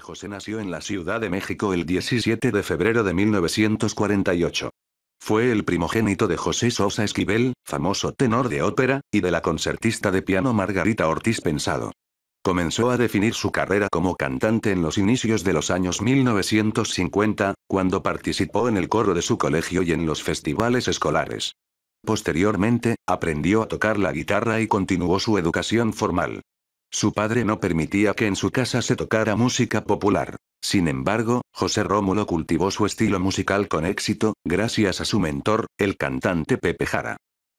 José nació en la Ciudad de México el 17 de febrero de 1948. Fue el primogénito de José Sosa Esquivel, famoso tenor de ópera, y de la concertista de piano Margarita Ortiz Pensado. Comenzó a definir su carrera como cantante en los inicios de los años 1950, cuando participó en el coro de su colegio y en los festivales escolares. Posteriormente, aprendió a tocar la guitarra y continuó su educación formal. Su padre no permitía que en su casa se tocara música popular. Sin embargo, José Rómulo cultivó su estilo musical con éxito, gracias a su mentor, el cantante Pepe Jara.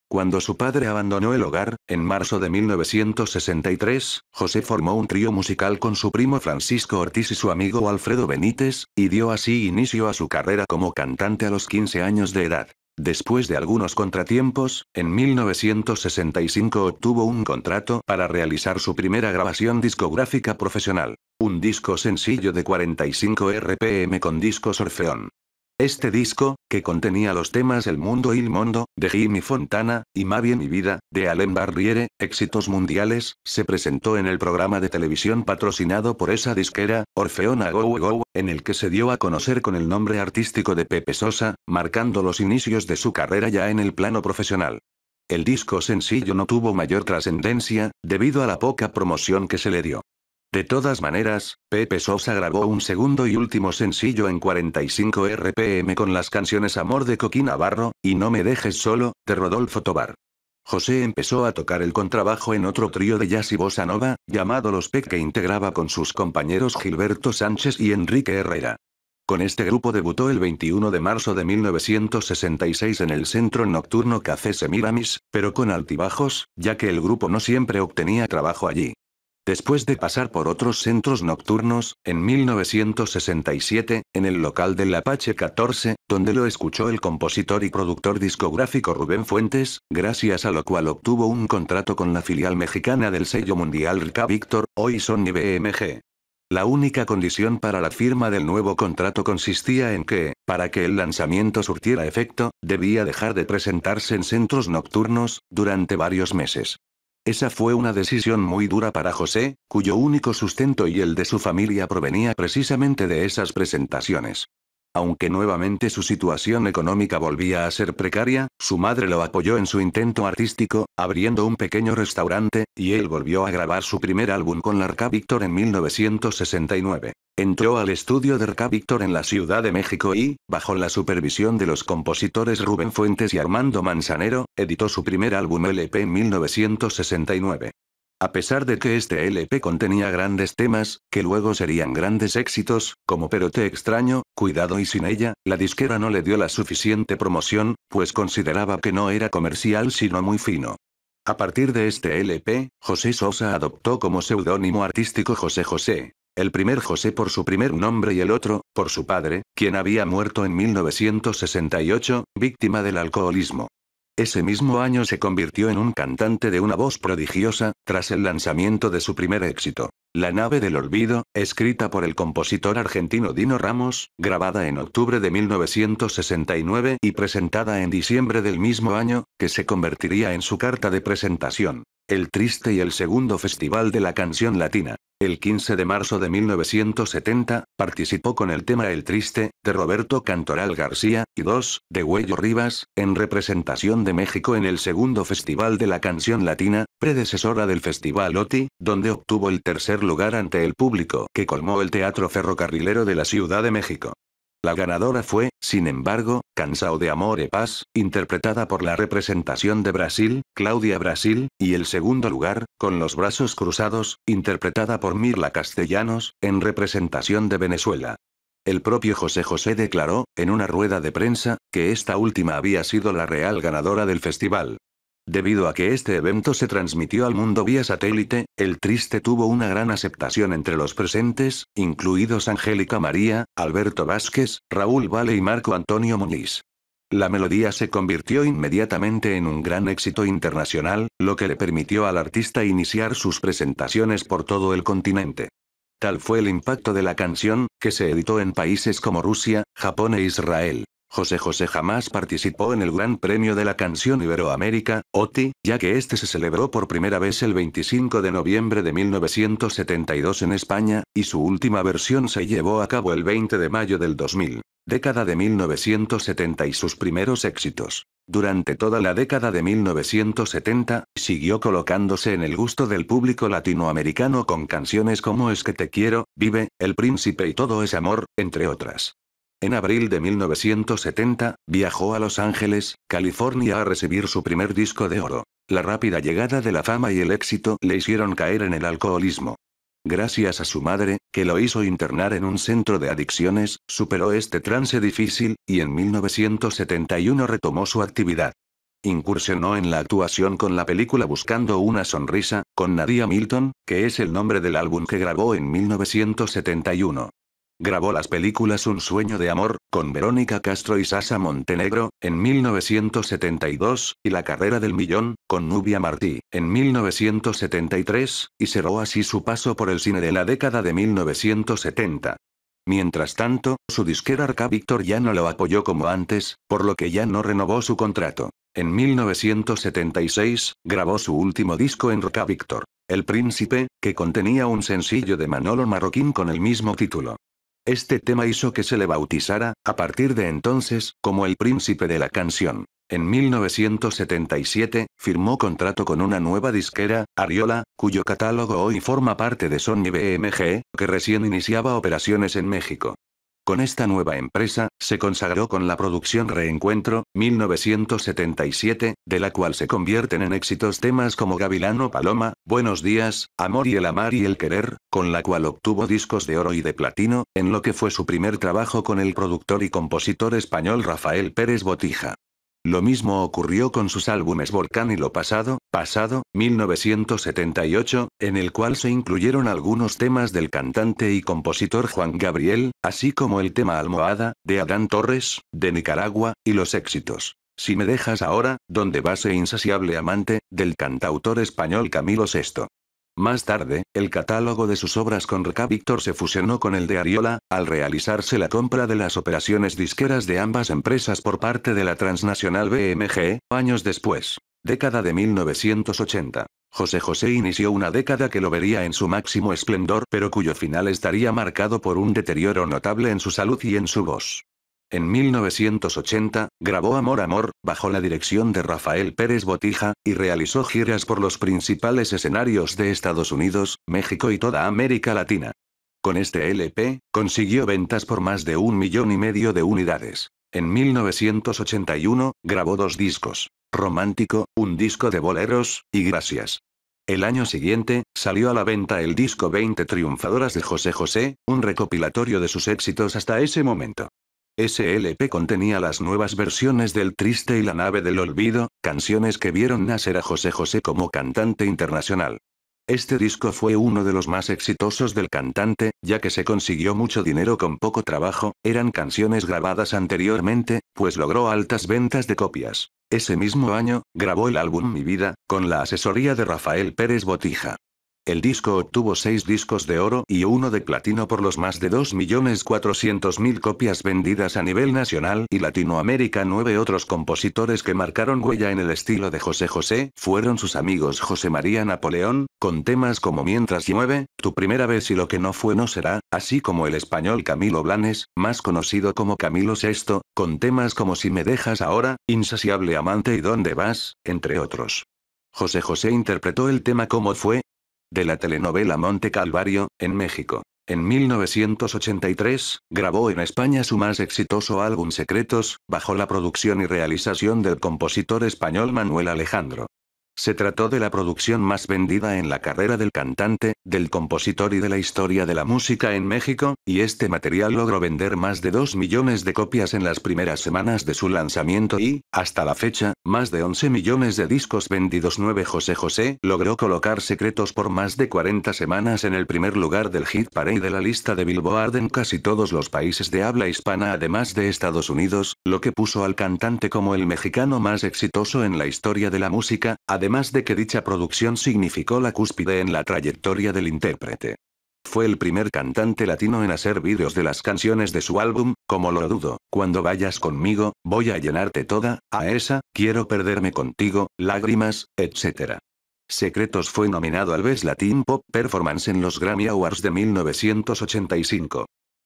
Cuando su padre abandonó el hogar, en marzo de 1963, José formó un trío musical con su primo Francisco Ortiz y su amigo Alfredo Benítez, y dio así inicio a su carrera como cantante a los 15 años de edad. Después de algunos contratiempos, en 1965 obtuvo un contrato para realizar su primera grabación discográfica profesional. Un disco sencillo de 45 RPM con discos Orfeón. Este disco, que contenía los temas El Mundo y El Mundo, de Jimmy Fontana, y Bien Mi Vida, de Alain Barriere, éxitos mundiales, se presentó en el programa de televisión patrocinado por esa disquera, Orfeona Go Go, en el que se dio a conocer con el nombre artístico de Pepe Sosa, marcando los inicios de su carrera ya en el plano profesional. El disco sencillo no tuvo mayor trascendencia, debido a la poca promoción que se le dio. De todas maneras, Pepe Sosa grabó un segundo y último sencillo en 45 RPM con las canciones Amor de Coquín Navarro, y No me dejes solo, de Rodolfo Tobar. José empezó a tocar el contrabajo en otro trío de jazz y bossa nova, llamado Los Peck que integraba con sus compañeros Gilberto Sánchez y Enrique Herrera. Con este grupo debutó el 21 de marzo de 1966 en el centro nocturno Café Semiramis, pero con altibajos, ya que el grupo no siempre obtenía trabajo allí. Después de pasar por otros centros nocturnos, en 1967, en el local del Apache 14, donde lo escuchó el compositor y productor discográfico Rubén Fuentes, gracias a lo cual obtuvo un contrato con la filial mexicana del sello mundial Rica Victor, hoy Sony BMG. La única condición para la firma del nuevo contrato consistía en que, para que el lanzamiento surtiera efecto, debía dejar de presentarse en centros nocturnos, durante varios meses. Esa fue una decisión muy dura para José, cuyo único sustento y el de su familia provenía precisamente de esas presentaciones. Aunque nuevamente su situación económica volvía a ser precaria, su madre lo apoyó en su intento artístico, abriendo un pequeño restaurante, y él volvió a grabar su primer álbum con Larca Victor en 1969. Entró al estudio de Arca Víctor en la Ciudad de México y, bajo la supervisión de los compositores Rubén Fuentes y Armando Manzanero, editó su primer álbum LP en 1969. A pesar de que este LP contenía grandes temas, que luego serían grandes éxitos, como Pero te extraño, Cuidado y sin ella, la disquera no le dio la suficiente promoción, pues consideraba que no era comercial sino muy fino. A partir de este LP, José Sosa adoptó como seudónimo artístico José José. El primer José por su primer nombre y el otro, por su padre, quien había muerto en 1968, víctima del alcoholismo. Ese mismo año se convirtió en un cantante de una voz prodigiosa, tras el lanzamiento de su primer éxito, La nave del olvido, escrita por el compositor argentino Dino Ramos, grabada en octubre de 1969 y presentada en diciembre del mismo año, que se convertiría en su carta de presentación. El Triste y el segundo Festival de la Canción Latina. El 15 de marzo de 1970, participó con el tema El Triste, de Roberto Cantoral García, y dos, de Huello Rivas, en representación de México en el segundo Festival de la Canción Latina, predecesora del Festival OTI, donde obtuvo el tercer lugar ante el público que colmó el Teatro Ferrocarrilero de la Ciudad de México. La ganadora fue, sin embargo, Cansao de Amor e Paz, interpretada por la representación de Brasil, Claudia Brasil, y el segundo lugar, Con los brazos cruzados, interpretada por Mirla Castellanos, en representación de Venezuela. El propio José José declaró, en una rueda de prensa, que esta última había sido la real ganadora del festival. Debido a que este evento se transmitió al mundo vía satélite, el triste tuvo una gran aceptación entre los presentes, incluidos Angélica María, Alberto Vázquez, Raúl Vale y Marco Antonio Muñiz. La melodía se convirtió inmediatamente en un gran éxito internacional, lo que le permitió al artista iniciar sus presentaciones por todo el continente. Tal fue el impacto de la canción, que se editó en países como Rusia, Japón e Israel. José José jamás participó en el Gran Premio de la Canción Iberoamérica, OTI, ya que este se celebró por primera vez el 25 de noviembre de 1972 en España, y su última versión se llevó a cabo el 20 de mayo del 2000, década de 1970 y sus primeros éxitos. Durante toda la década de 1970, siguió colocándose en el gusto del público latinoamericano con canciones como Es que te quiero, Vive, El Príncipe y Todo es Amor, entre otras. En abril de 1970, viajó a Los Ángeles, California a recibir su primer disco de oro. La rápida llegada de la fama y el éxito le hicieron caer en el alcoholismo. Gracias a su madre, que lo hizo internar en un centro de adicciones, superó este trance difícil, y en 1971 retomó su actividad. Incursionó en la actuación con la película Buscando una sonrisa, con Nadia Milton, que es el nombre del álbum que grabó en 1971. Grabó las películas Un sueño de amor, con Verónica Castro y Sasa Montenegro, en 1972, y La carrera del millón, con Nubia Martí, en 1973, y cerró así su paso por el cine de la década de 1970. Mientras tanto, su disquera Arca Victor ya no lo apoyó como antes, por lo que ya no renovó su contrato. En 1976, grabó su último disco en Roca Victor, El Príncipe, que contenía un sencillo de Manolo Marroquín con el mismo título. Este tema hizo que se le bautizara, a partir de entonces, como el príncipe de la canción. En 1977, firmó contrato con una nueva disquera, Ariola, cuyo catálogo hoy forma parte de Sony BMG, que recién iniciaba operaciones en México. Con esta nueva empresa, se consagró con la producción Reencuentro, 1977, de la cual se convierten en éxitos temas como Gavilano Paloma, Buenos Días, Amor y el Amar y el Querer, con la cual obtuvo discos de oro y de platino, en lo que fue su primer trabajo con el productor y compositor español Rafael Pérez Botija. Lo mismo ocurrió con sus álbumes Volcán y Lo Pasado, Pasado, 1978, en el cual se incluyeron algunos temas del cantante y compositor Juan Gabriel, así como el tema Almohada, de Adán Torres, de Nicaragua, y los éxitos. Si me dejas ahora, donde vas ese insaciable amante, del cantautor español Camilo VI. Más tarde, el catálogo de sus obras con R.K. Víctor se fusionó con el de Ariola, al realizarse la compra de las operaciones disqueras de ambas empresas por parte de la transnacional BMG, años después. Década de 1980. José José inició una década que lo vería en su máximo esplendor, pero cuyo final estaría marcado por un deterioro notable en su salud y en su voz. En 1980, grabó Amor Amor, bajo la dirección de Rafael Pérez Botija, y realizó giras por los principales escenarios de Estados Unidos, México y toda América Latina. Con este LP, consiguió ventas por más de un millón y medio de unidades. En 1981, grabó dos discos. Romántico, un disco de boleros, y Gracias. El año siguiente, salió a la venta el disco 20 Triunfadoras de José José, un recopilatorio de sus éxitos hasta ese momento. SLP contenía las nuevas versiones del Triste y la nave del olvido, canciones que vieron nacer a José José como cantante internacional. Este disco fue uno de los más exitosos del cantante, ya que se consiguió mucho dinero con poco trabajo, eran canciones grabadas anteriormente, pues logró altas ventas de copias. Ese mismo año, grabó el álbum Mi Vida, con la asesoría de Rafael Pérez Botija. El disco obtuvo seis discos de oro y uno de platino por los más de 2.400.000 copias vendidas a nivel nacional y Latinoamérica. Nueve otros compositores que marcaron huella en el estilo de José José fueron sus amigos José María Napoleón, con temas como Mientras llueve, Tu primera vez y Lo que no fue no será, así como el español Camilo Blanes, más conocido como Camilo VI, con temas como Si me dejas ahora, Insaciable amante y Dónde vas, entre otros. José José interpretó el tema como fue, de la telenovela Monte Calvario, en México. En 1983, grabó en España su más exitoso álbum Secretos, bajo la producción y realización del compositor español Manuel Alejandro. Se trató de la producción más vendida en la carrera del cantante, del compositor y de la historia de la música en México, y este material logró vender más de 2 millones de copias en las primeras semanas de su lanzamiento y, hasta la fecha, más de 11 millones de discos vendidos. 9 José José logró colocar secretos por más de 40 semanas en el primer lugar del hit parade de la lista de Billboard en casi todos los países de habla hispana además de Estados Unidos, lo que puso al cantante como el mexicano más exitoso en la historia de la música, además de que dicha producción significó la cúspide en la trayectoria del intérprete. Fue el primer cantante latino en hacer vídeos de las canciones de su álbum, como lo dudo, cuando vayas conmigo, voy a llenarte toda, a esa, quiero perderme contigo, lágrimas, etc. Secretos fue nominado al Best Latin Pop Performance en los Grammy Awards de 1985.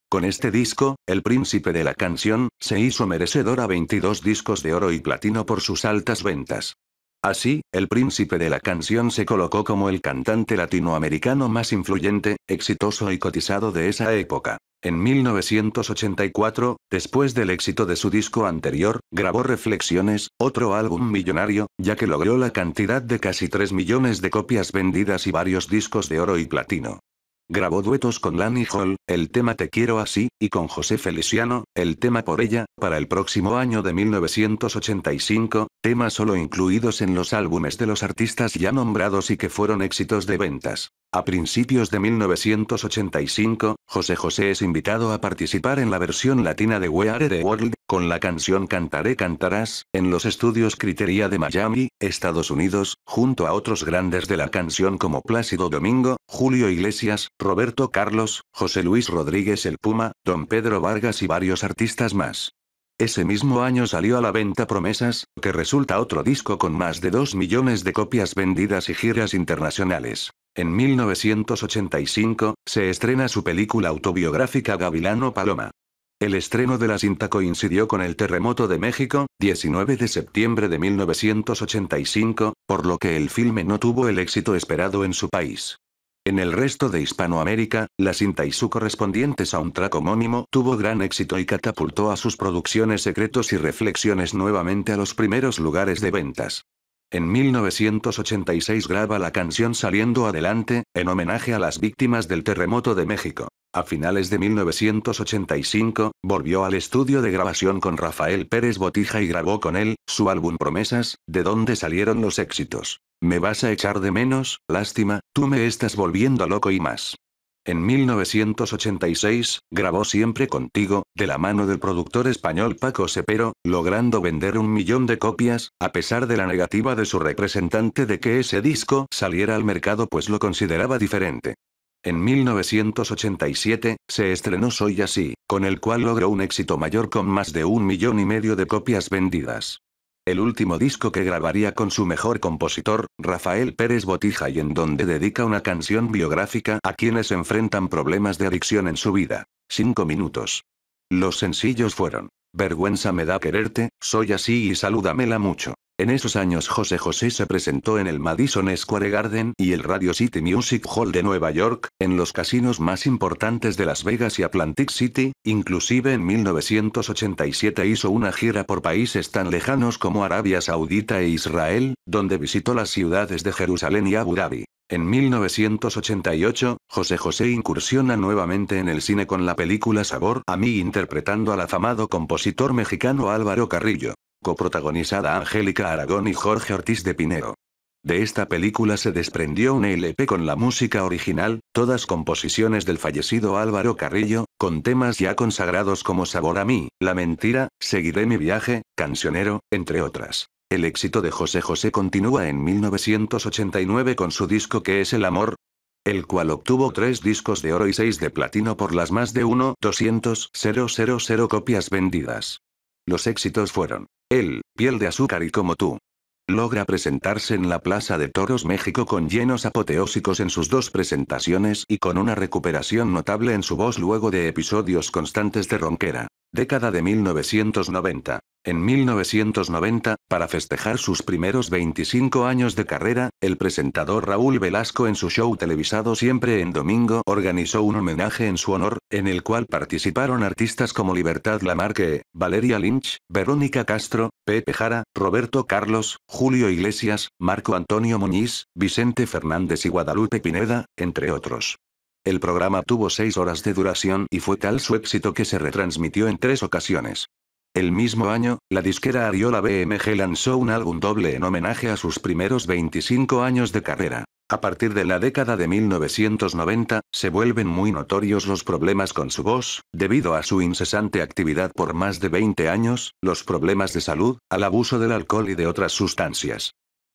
Con este disco, El Príncipe de la Canción, se hizo merecedor a 22 discos de oro y platino por sus altas ventas. Así, el príncipe de la canción se colocó como el cantante latinoamericano más influyente, exitoso y cotizado de esa época. En 1984, después del éxito de su disco anterior, grabó Reflexiones, otro álbum millonario, ya que logró la cantidad de casi 3 millones de copias vendidas y varios discos de oro y platino. Grabó duetos con Lani Hall, el tema Te quiero así, y con José Feliciano, el tema Por ella, para el próximo año de 1985, temas solo incluidos en los álbumes de los artistas ya nombrados y que fueron éxitos de ventas. A principios de 1985, José José es invitado a participar en la versión latina de We Are the World, con la canción Cantaré Cantarás, en los estudios Criteria de Miami, Estados Unidos, junto a otros grandes de la canción como Plácido Domingo, Julio Iglesias, Roberto Carlos, José Luis Rodríguez el Puma, Don Pedro Vargas y varios artistas más. Ese mismo año salió a la venta Promesas, que resulta otro disco con más de 2 millones de copias vendidas y giras internacionales. En 1985, se estrena su película autobiográfica Gavilano Paloma. El estreno de la cinta coincidió con el terremoto de México, 19 de septiembre de 1985, por lo que el filme no tuvo el éxito esperado en su país. En el resto de Hispanoamérica, la cinta y su correspondiente soundtrack homónimo tuvo gran éxito y catapultó a sus producciones secretos y reflexiones nuevamente a los primeros lugares de ventas. En 1986 graba la canción Saliendo Adelante, en homenaje a las víctimas del terremoto de México. A finales de 1985, volvió al estudio de grabación con Rafael Pérez Botija y grabó con él, su álbum Promesas, de donde salieron los éxitos. Me vas a echar de menos, lástima, tú me estás volviendo loco y más. En 1986, grabó Siempre Contigo, de la mano del productor español Paco Sepero, logrando vender un millón de copias, a pesar de la negativa de su representante de que ese disco saliera al mercado pues lo consideraba diferente. En 1987, se estrenó Soy Así, con el cual logró un éxito mayor con más de un millón y medio de copias vendidas. El último disco que grabaría con su mejor compositor, Rafael Pérez Botija y en donde dedica una canción biográfica a quienes enfrentan problemas de adicción en su vida. 5 minutos. Los sencillos fueron, Vergüenza me da quererte, Soy así y Salúdamela mucho. En esos años José José se presentó en el Madison Square Garden y el Radio City Music Hall de Nueva York, en los casinos más importantes de Las Vegas y Atlantic City, inclusive en 1987 hizo una gira por países tan lejanos como Arabia Saudita e Israel, donde visitó las ciudades de Jerusalén y Abu Dhabi. En 1988, José José incursiona nuevamente en el cine con la película Sabor a mí interpretando al afamado compositor mexicano Álvaro Carrillo coprotagonizada Angélica Aragón y Jorge Ortiz de Pinedo. De esta película se desprendió un LP con la música original, todas composiciones del fallecido Álvaro Carrillo, con temas ya consagrados como Sabor a mí, La Mentira, Seguiré mi viaje, Cancionero, entre otras. El éxito de José José continúa en 1989 con su disco que es El Amor, el cual obtuvo tres discos de oro y seis de platino por las más de 1.200.000 copias vendidas. Los éxitos fueron él, piel de azúcar y como tú. Logra presentarse en la Plaza de Toros México con llenos apoteósicos en sus dos presentaciones y con una recuperación notable en su voz luego de episodios constantes de ronquera. Década de 1990. En 1990, para festejar sus primeros 25 años de carrera, el presentador Raúl Velasco en su show televisado Siempre en Domingo organizó un homenaje en su honor, en el cual participaron artistas como Libertad Lamarque, Valeria Lynch, Verónica Castro, Pepe Jara, Roberto Carlos, Julio Iglesias, Marco Antonio Muñiz, Vicente Fernández y Guadalupe Pineda, entre otros. El programa tuvo seis horas de duración y fue tal su éxito que se retransmitió en tres ocasiones. El mismo año, la disquera Ariola BMG lanzó un álbum doble en homenaje a sus primeros 25 años de carrera. A partir de la década de 1990, se vuelven muy notorios los problemas con su voz, debido a su incesante actividad por más de 20 años, los problemas de salud, al abuso del alcohol y de otras sustancias.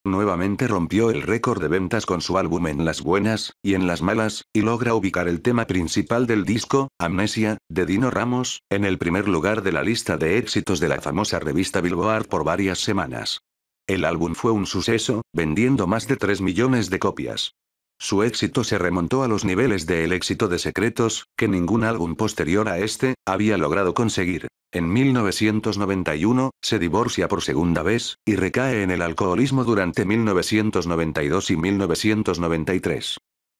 Nuevamente rompió el récord de ventas con su álbum en las buenas, y en las malas, y logra ubicar el tema principal del disco, Amnesia, de Dino Ramos, en el primer lugar de la lista de éxitos de la famosa revista Billboard por varias semanas. El álbum fue un suceso, vendiendo más de 3 millones de copias. Su éxito se remontó a los niveles del éxito de Secretos, que ningún álbum posterior a este, había logrado conseguir. En 1991, se divorcia por segunda vez, y recae en el alcoholismo durante 1992 y 1993.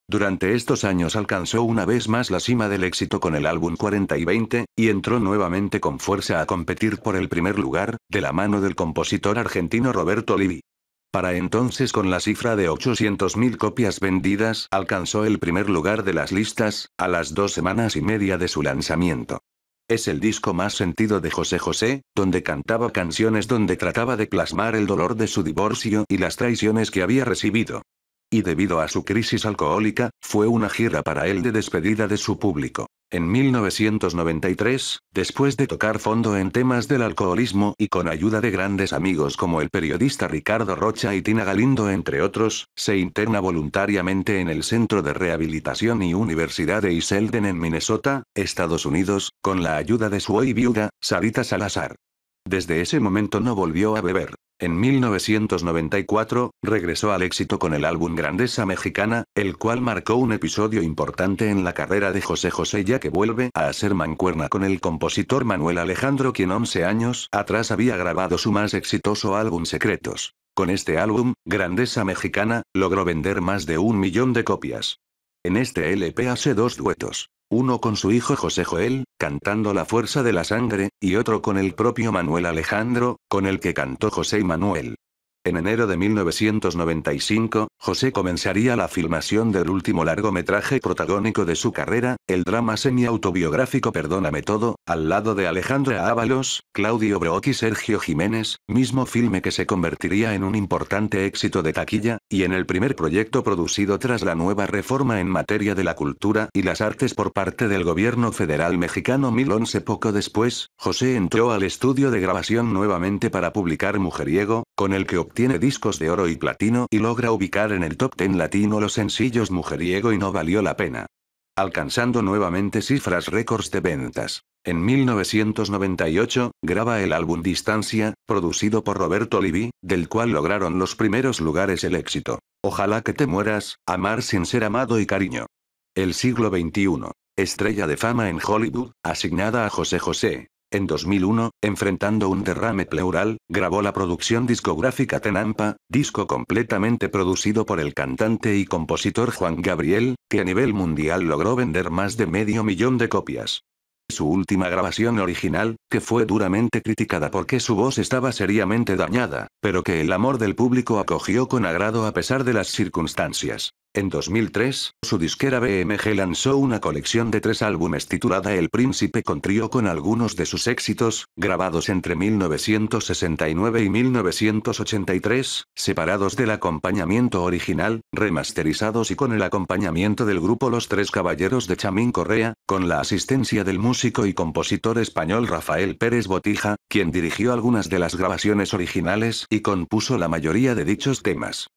Durante estos años alcanzó una vez más la cima del éxito con el álbum 40 y 20, y entró nuevamente con fuerza a competir por el primer lugar, de la mano del compositor argentino Roberto Livi. Para entonces con la cifra de 800.000 copias vendidas, alcanzó el primer lugar de las listas, a las dos semanas y media de su lanzamiento. Es el disco más sentido de José José, donde cantaba canciones donde trataba de plasmar el dolor de su divorcio y las traiciones que había recibido. Y debido a su crisis alcohólica, fue una gira para él de despedida de su público. En 1993, después de tocar fondo en temas del alcoholismo y con ayuda de grandes amigos como el periodista Ricardo Rocha y Tina Galindo entre otros, se interna voluntariamente en el Centro de Rehabilitación y Universidad de Iselden en Minnesota, Estados Unidos, con la ayuda de su hoy viuda, Sarita Salazar. Desde ese momento no volvió a beber. En 1994, regresó al éxito con el álbum Grandeza Mexicana, el cual marcó un episodio importante en la carrera de José José ya que vuelve a hacer mancuerna con el compositor Manuel Alejandro quien 11 años atrás había grabado su más exitoso álbum Secretos. Con este álbum, Grandeza Mexicana, logró vender más de un millón de copias. En este LP hace dos duetos uno con su hijo José Joel, cantando La Fuerza de la Sangre, y otro con el propio Manuel Alejandro, con el que cantó José y Manuel. En enero de 1995, José comenzaría la filmación del último largometraje protagónico de su carrera, el drama semi-autobiográfico Perdóname Todo, al lado de Alejandra Ábalos, Claudio Brock y Sergio Jiménez, mismo filme que se convertiría en un importante éxito de taquilla, y en el primer proyecto producido tras la nueva reforma en materia de la cultura y las artes por parte del gobierno federal mexicano 1011. Poco después, José entró al estudio de grabación nuevamente para publicar Mujeriego, con el que tiene discos de oro y platino y logra ubicar en el top 10 latino los sencillos Mujeriego y No Valió la Pena. Alcanzando nuevamente cifras récords de ventas. En 1998, graba el álbum Distancia, producido por Roberto Livi, del cual lograron los primeros lugares el éxito. Ojalá que te mueras, amar sin ser amado y cariño. El siglo XXI. Estrella de fama en Hollywood, asignada a José José, en 2001, enfrentando un derrame pleural, grabó la producción discográfica Tenampa, disco completamente producido por el cantante y compositor Juan Gabriel, que a nivel mundial logró vender más de medio millón de copias. Su última grabación original, que fue duramente criticada porque su voz estaba seriamente dañada, pero que el amor del público acogió con agrado a pesar de las circunstancias. En 2003, su disquera BMG lanzó una colección de tres álbumes titulada El Príncipe con trío con algunos de sus éxitos, grabados entre 1969 y 1983, separados del acompañamiento original, remasterizados y con el acompañamiento del grupo Los Tres Caballeros de Chamín Correa, con la asistencia del músico y compositor español Rafael Pérez Botija, quien dirigió algunas de las grabaciones originales y compuso la mayoría de dichos temas.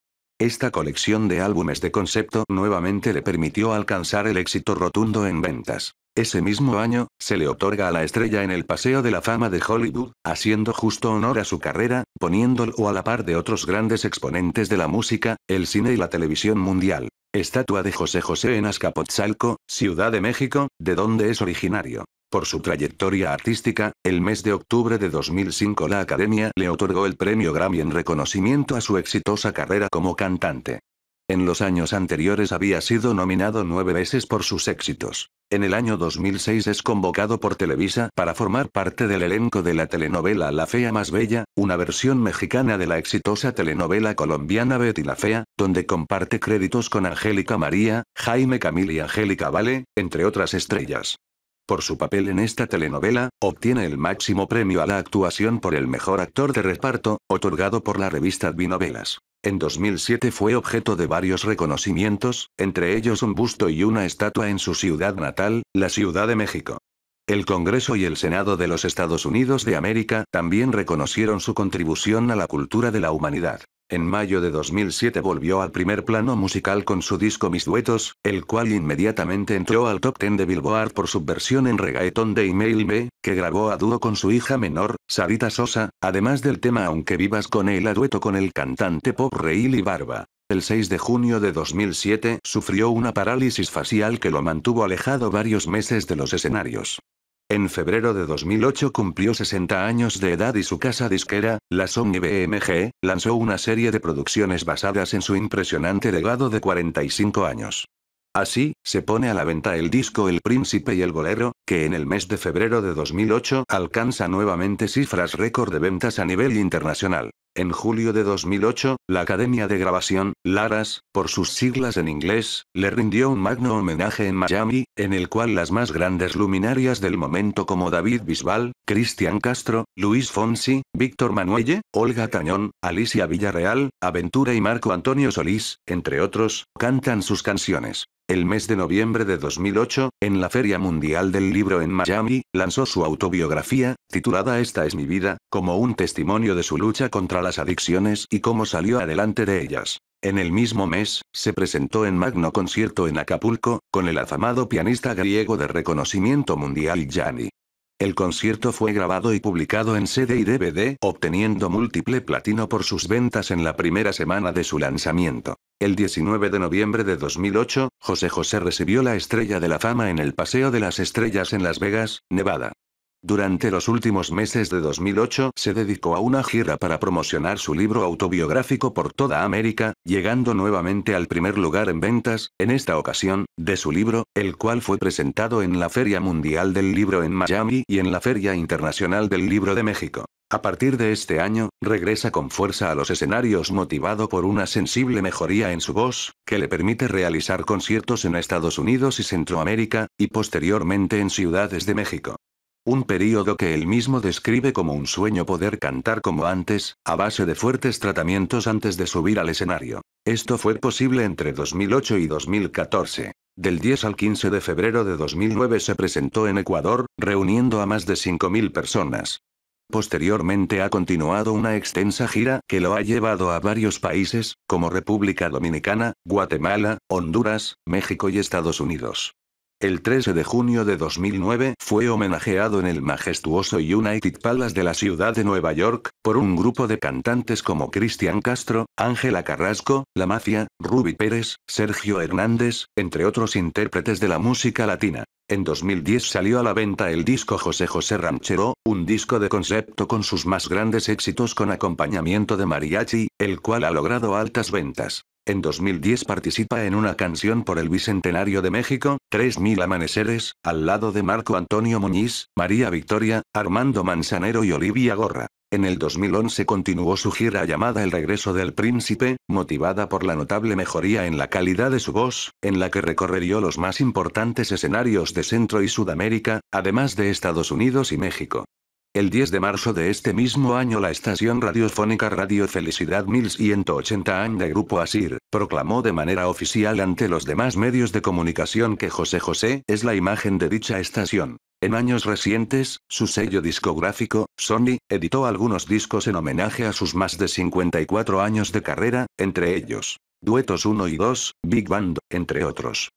Esta colección de álbumes de concepto nuevamente le permitió alcanzar el éxito rotundo en ventas. Ese mismo año, se le otorga a la estrella en el Paseo de la Fama de Hollywood, haciendo justo honor a su carrera, poniéndolo a la par de otros grandes exponentes de la música, el cine y la televisión mundial. Estatua de José José en Azcapotzalco, Ciudad de México, de donde es originario. Por su trayectoria artística, el mes de octubre de 2005 la Academia le otorgó el premio Grammy en reconocimiento a su exitosa carrera como cantante. En los años anteriores había sido nominado nueve veces por sus éxitos. En el año 2006 es convocado por Televisa para formar parte del elenco de la telenovela La Fea Más Bella, una versión mexicana de la exitosa telenovela colombiana Betty la Fea, donde comparte créditos con Angélica María, Jaime Camil y Angélica Vale, entre otras estrellas. Por su papel en esta telenovela, obtiene el máximo premio a la actuación por el mejor actor de reparto, otorgado por la revista Binovelas. En 2007 fue objeto de varios reconocimientos, entre ellos un busto y una estatua en su ciudad natal, la Ciudad de México. El Congreso y el Senado de los Estados Unidos de América también reconocieron su contribución a la cultura de la humanidad. En mayo de 2007 volvió al primer plano musical con su disco Mis Duetos, el cual inmediatamente entró al top 10 de Billboard por su versión en reggaetón de Email B, que grabó a dúo con su hija menor, Sarita Sosa, además del tema Aunque vivas con él a dueto con el cantante pop Reilly Barba. El 6 de junio de 2007 sufrió una parálisis facial que lo mantuvo alejado varios meses de los escenarios. En febrero de 2008 cumplió 60 años de edad y su casa disquera, la Sony BMG, lanzó una serie de producciones basadas en su impresionante legado de 45 años. Así, se pone a la venta el disco El Príncipe y el Golero, que en el mes de febrero de 2008 alcanza nuevamente cifras récord de ventas a nivel internacional. En julio de 2008, la Academia de Grabación, Laras, por sus siglas en inglés, le rindió un magno homenaje en Miami, en el cual las más grandes luminarias del momento como David Bisbal, Cristian Castro, Luis Fonsi, Víctor Manuelle, Olga Cañón, Alicia Villarreal, Aventura y Marco Antonio Solís, entre otros, cantan sus canciones el mes de noviembre de 2008, en la Feria Mundial del Libro en Miami, lanzó su autobiografía, titulada Esta es mi vida, como un testimonio de su lucha contra las adicciones y cómo salió adelante de ellas. En el mismo mes, se presentó en magno concierto en Acapulco, con el afamado pianista griego de reconocimiento mundial Gianni el concierto fue grabado y publicado en CD y DVD, obteniendo múltiple platino por sus ventas en la primera semana de su lanzamiento. El 19 de noviembre de 2008, José José recibió la Estrella de la Fama en el Paseo de las Estrellas en Las Vegas, Nevada. Durante los últimos meses de 2008 se dedicó a una gira para promocionar su libro autobiográfico por toda América, llegando nuevamente al primer lugar en ventas, en esta ocasión, de su libro, el cual fue presentado en la Feria Mundial del Libro en Miami y en la Feria Internacional del Libro de México. A partir de este año, regresa con fuerza a los escenarios motivado por una sensible mejoría en su voz, que le permite realizar conciertos en Estados Unidos y Centroamérica, y posteriormente en ciudades de México. Un periodo que él mismo describe como un sueño poder cantar como antes, a base de fuertes tratamientos antes de subir al escenario. Esto fue posible entre 2008 y 2014. Del 10 al 15 de febrero de 2009 se presentó en Ecuador, reuniendo a más de 5.000 personas. Posteriormente ha continuado una extensa gira que lo ha llevado a varios países, como República Dominicana, Guatemala, Honduras, México y Estados Unidos. El 13 de junio de 2009 fue homenajeado en el majestuoso United Palace de la ciudad de Nueva York, por un grupo de cantantes como Cristian Castro, Ángela Carrasco, La Mafia, Ruby Pérez, Sergio Hernández, entre otros intérpretes de la música latina. En 2010 salió a la venta el disco José José Ranchero, un disco de concepto con sus más grandes éxitos con acompañamiento de mariachi, el cual ha logrado altas ventas. En 2010 participa en una canción por el Bicentenario de México, 3.000 amaneceres, al lado de Marco Antonio Muñiz, María Victoria, Armando Manzanero y Olivia Gorra. En el 2011 continuó su gira llamada El Regreso del Príncipe, motivada por la notable mejoría en la calidad de su voz, en la que recorrería los más importantes escenarios de Centro y Sudamérica, además de Estados Unidos y México. El 10 de marzo de este mismo año la estación radiofónica Radio Felicidad 1180 AM de Grupo Asir, proclamó de manera oficial ante los demás medios de comunicación que José José es la imagen de dicha estación. En años recientes, su sello discográfico, Sony, editó algunos discos en homenaje a sus más de 54 años de carrera, entre ellos, Duetos 1 y 2, Big Band, entre otros.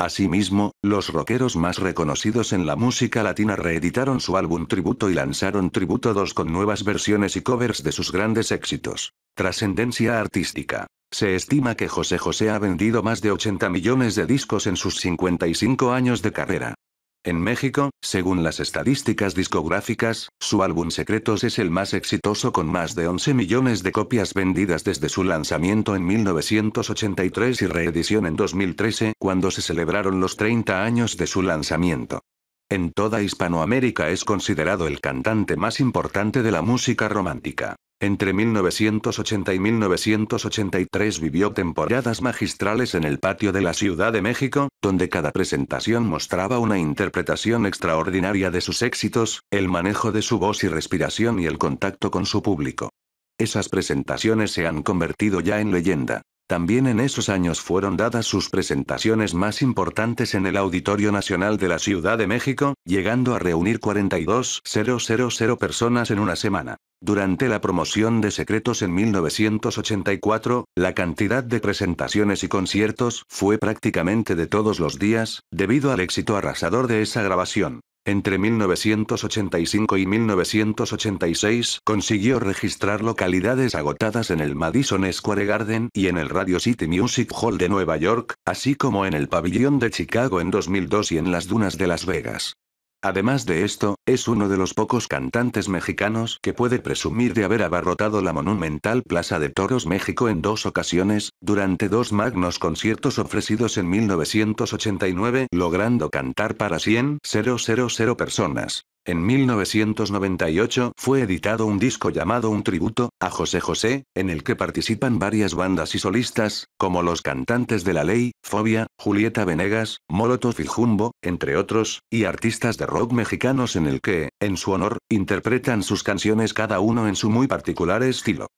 Asimismo, los rockeros más reconocidos en la música latina reeditaron su álbum Tributo y lanzaron Tributo 2 con nuevas versiones y covers de sus grandes éxitos. Trascendencia artística. Se estima que José José ha vendido más de 80 millones de discos en sus 55 años de carrera. En México, según las estadísticas discográficas, su álbum Secretos es el más exitoso con más de 11 millones de copias vendidas desde su lanzamiento en 1983 y reedición en 2013, cuando se celebraron los 30 años de su lanzamiento. En toda Hispanoamérica es considerado el cantante más importante de la música romántica. Entre 1980 y 1983 vivió temporadas magistrales en el patio de la Ciudad de México, donde cada presentación mostraba una interpretación extraordinaria de sus éxitos, el manejo de su voz y respiración y el contacto con su público. Esas presentaciones se han convertido ya en leyenda. También en esos años fueron dadas sus presentaciones más importantes en el Auditorio Nacional de la Ciudad de México, llegando a reunir 42.000 personas en una semana. Durante la promoción de Secretos en 1984, la cantidad de presentaciones y conciertos fue prácticamente de todos los días, debido al éxito arrasador de esa grabación. Entre 1985 y 1986 consiguió registrar localidades agotadas en el Madison Square Garden y en el Radio City Music Hall de Nueva York, así como en el Pabellón de Chicago en 2002 y en las dunas de Las Vegas. Además de esto, es uno de los pocos cantantes mexicanos que puede presumir de haber abarrotado la monumental Plaza de Toros México en dos ocasiones, durante dos magnos conciertos ofrecidos en 1989, logrando cantar para 100,000 personas. En 1998 fue editado un disco llamado Un Tributo, a José José, en el que participan varias bandas y solistas, como los cantantes de La Ley, Fobia, Julieta Venegas, Molotov y Jumbo, entre otros, y artistas de rock mexicanos en el que, en su honor, interpretan sus canciones cada uno en su muy particular estilo.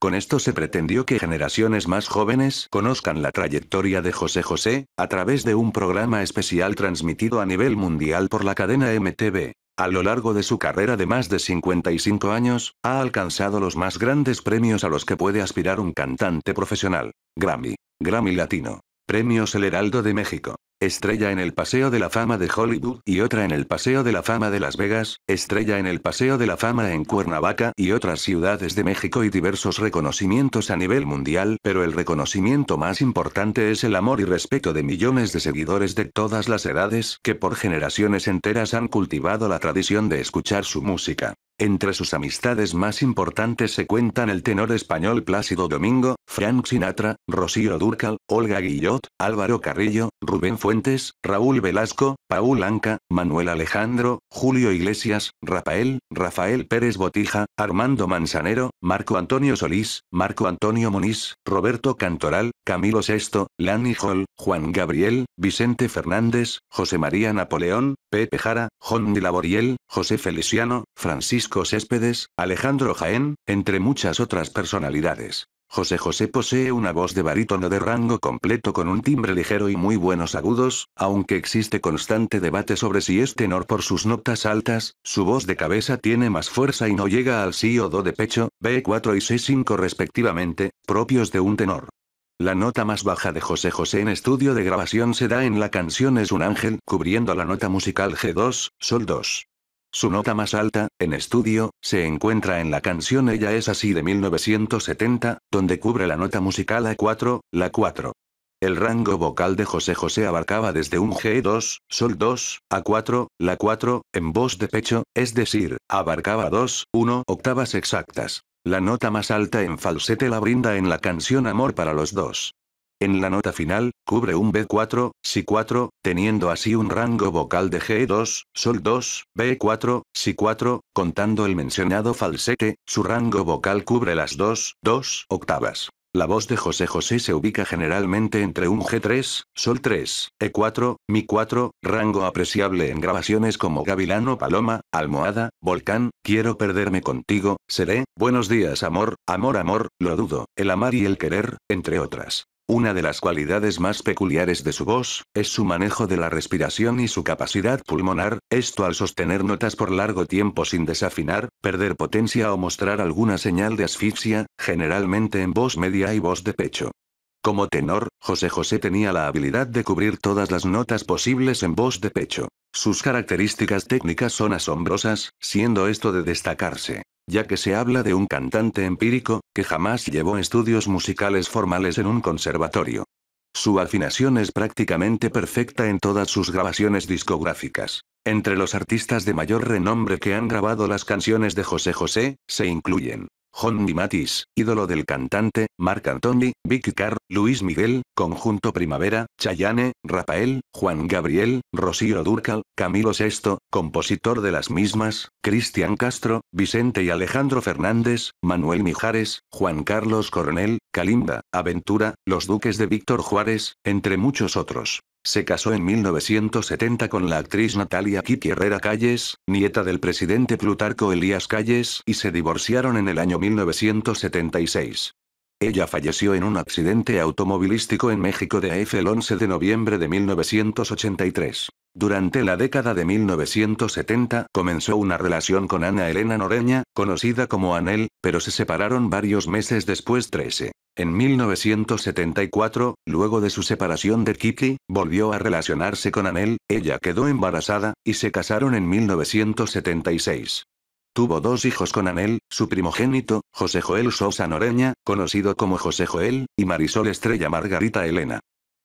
Con esto se pretendió que generaciones más jóvenes conozcan la trayectoria de José José, a través de un programa especial transmitido a nivel mundial por la cadena MTV. A lo largo de su carrera de más de 55 años, ha alcanzado los más grandes premios a los que puede aspirar un cantante profesional. Grammy. Grammy Latino. Premios El Heraldo de México estrella en el Paseo de la Fama de Hollywood y otra en el Paseo de la Fama de Las Vegas, estrella en el Paseo de la Fama en Cuernavaca y otras ciudades de México y diversos reconocimientos a nivel mundial, pero el reconocimiento más importante es el amor y respeto de millones de seguidores de todas las edades que por generaciones enteras han cultivado la tradición de escuchar su música. Entre sus amistades más importantes se cuentan el tenor español Plácido Domingo, Frank Sinatra, Rocío Durcal, Olga Guillot, Álvaro Carrillo, Rubén Fuentes, Raúl Velasco, Paul Anca, Manuel Alejandro, Julio Iglesias, Rafael, Rafael Pérez Botija, Armando Manzanero, Marco Antonio Solís, Marco Antonio Muniz, Roberto Cantoral, Camilo VI, Lani Hall, Juan Gabriel, Vicente Fernández, José María Napoleón, Pepe Jara, John Laboriel, José Feliciano, Francisco Céspedes, Alejandro Jaén, entre muchas otras personalidades. José José posee una voz de barítono de rango completo con un timbre ligero y muy buenos agudos, aunque existe constante debate sobre si es tenor por sus notas altas, su voz de cabeza tiene más fuerza y no llega al sí o do de pecho, B4 y C5 respectivamente, propios de un tenor. La nota más baja de José José en estudio de grabación se da en la canción Es un ángel, cubriendo la nota musical G2, Sol 2. Su nota más alta, en estudio, se encuentra en la canción Ella es así de 1970, donde cubre la nota musical A4, la 4. El rango vocal de José José abarcaba desde un G2, Sol 2, A4, La 4, en voz de pecho, es decir, abarcaba 2, 1 octavas exactas. La nota más alta en falsete la brinda en la canción Amor para los dos. En la nota final, cubre un B4, Si4, teniendo así un rango vocal de G2, Sol2, B4, Si4, contando el mencionado falsete, su rango vocal cubre las 2, 2 octavas. La voz de José José se ubica generalmente entre un G3, Sol 3, E4, Mi 4, rango apreciable en grabaciones como Gavilano Paloma, Almohada, Volcán, Quiero perderme contigo, Seré, Buenos días amor, Amor amor, Lo dudo, El amar y el querer, entre otras. Una de las cualidades más peculiares de su voz, es su manejo de la respiración y su capacidad pulmonar, esto al sostener notas por largo tiempo sin desafinar, perder potencia o mostrar alguna señal de asfixia, generalmente en voz media y voz de pecho. Como tenor, José José tenía la habilidad de cubrir todas las notas posibles en voz de pecho. Sus características técnicas son asombrosas, siendo esto de destacarse ya que se habla de un cantante empírico, que jamás llevó estudios musicales formales en un conservatorio. Su afinación es prácticamente perfecta en todas sus grabaciones discográficas. Entre los artistas de mayor renombre que han grabado las canciones de José José, se incluyen Johnny Matis, ídolo del cantante, Marc Anthony, Vic Carr, Luis Miguel, Conjunto Primavera, Chayanne, Rafael, Juan Gabriel, Rocío Durcal, Camilo VI, compositor de las mismas, Cristian Castro, Vicente y Alejandro Fernández, Manuel Mijares, Juan Carlos Coronel, Kalimba, Aventura, Los Duques de Víctor Juárez, entre muchos otros. Se casó en 1970 con la actriz Natalia Kiki Herrera Calles, nieta del presidente Plutarco Elías Calles, y se divorciaron en el año 1976. Ella falleció en un accidente automovilístico en México de AF el 11 de noviembre de 1983. Durante la década de 1970 comenzó una relación con Ana Elena Noreña, conocida como Anel, pero se separaron varios meses después 13. En 1974, luego de su separación de Kiki, volvió a relacionarse con Anel, ella quedó embarazada, y se casaron en 1976. Tuvo dos hijos con Anel, su primogénito, José Joel Sosa Noreña, conocido como José Joel, y Marisol Estrella Margarita Elena.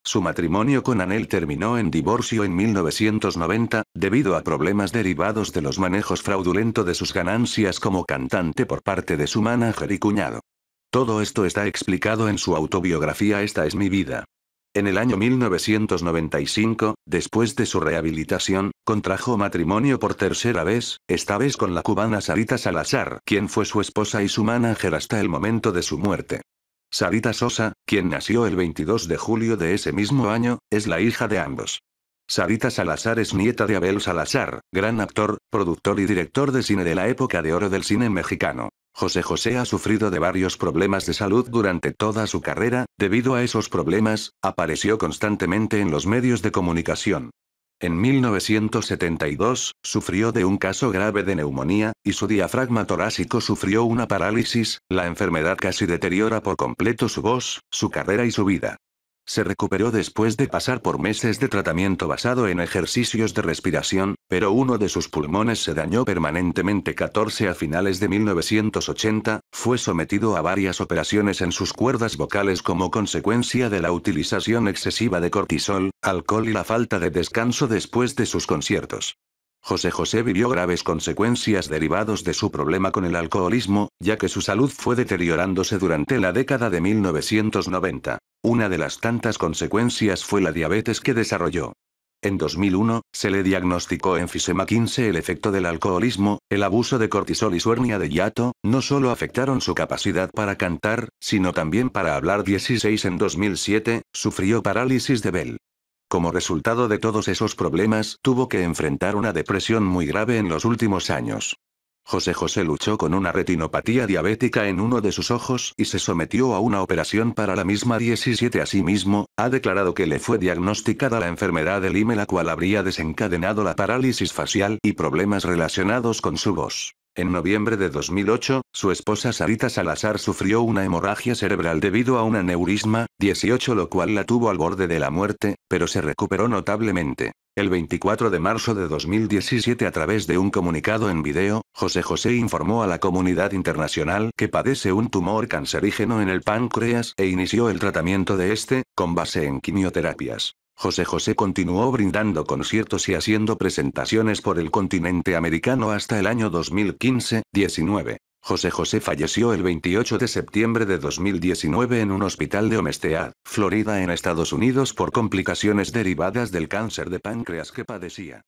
Su matrimonio con Anel terminó en divorcio en 1990, debido a problemas derivados de los manejos fraudulentos de sus ganancias como cantante por parte de su manager y cuñado. Todo esto está explicado en su autobiografía Esta es mi vida. En el año 1995, después de su rehabilitación, contrajo matrimonio por tercera vez, esta vez con la cubana Sarita Salazar, quien fue su esposa y su manager hasta el momento de su muerte. Sarita Sosa, quien nació el 22 de julio de ese mismo año, es la hija de ambos. Sarita Salazar es nieta de Abel Salazar, gran actor, productor y director de cine de la época de oro del cine mexicano. José José ha sufrido de varios problemas de salud durante toda su carrera, debido a esos problemas, apareció constantemente en los medios de comunicación. En 1972, sufrió de un caso grave de neumonía, y su diafragma torácico sufrió una parálisis, la enfermedad casi deteriora por completo su voz, su carrera y su vida. Se recuperó después de pasar por meses de tratamiento basado en ejercicios de respiración, pero uno de sus pulmones se dañó permanentemente 14 a finales de 1980, fue sometido a varias operaciones en sus cuerdas vocales como consecuencia de la utilización excesiva de cortisol, alcohol y la falta de descanso después de sus conciertos. José José vivió graves consecuencias derivados de su problema con el alcoholismo, ya que su salud fue deteriorándose durante la década de 1990. Una de las tantas consecuencias fue la diabetes que desarrolló. En 2001, se le diagnosticó enfisema 15 el efecto del alcoholismo, el abuso de cortisol y su hernia de hiato, no solo afectaron su capacidad para cantar, sino también para hablar 16 en 2007, sufrió parálisis de Bell. Como resultado de todos esos problemas, tuvo que enfrentar una depresión muy grave en los últimos años. José José luchó con una retinopatía diabética en uno de sus ojos y se sometió a una operación para la misma 17. Asimismo, ha declarado que le fue diagnosticada la enfermedad del IME la cual habría desencadenado la parálisis facial y problemas relacionados con su voz. En noviembre de 2008, su esposa Sarita Salazar sufrió una hemorragia cerebral debido a un aneurisma, 18 lo cual la tuvo al borde de la muerte, pero se recuperó notablemente. El 24 de marzo de 2017 a través de un comunicado en video, José José informó a la comunidad internacional que padece un tumor cancerígeno en el páncreas e inició el tratamiento de este, con base en quimioterapias. José José continuó brindando conciertos y haciendo presentaciones por el continente americano hasta el año 2015-19. José José falleció el 28 de septiembre de 2019 en un hospital de Homestead, Florida en Estados Unidos por complicaciones derivadas del cáncer de páncreas que padecía.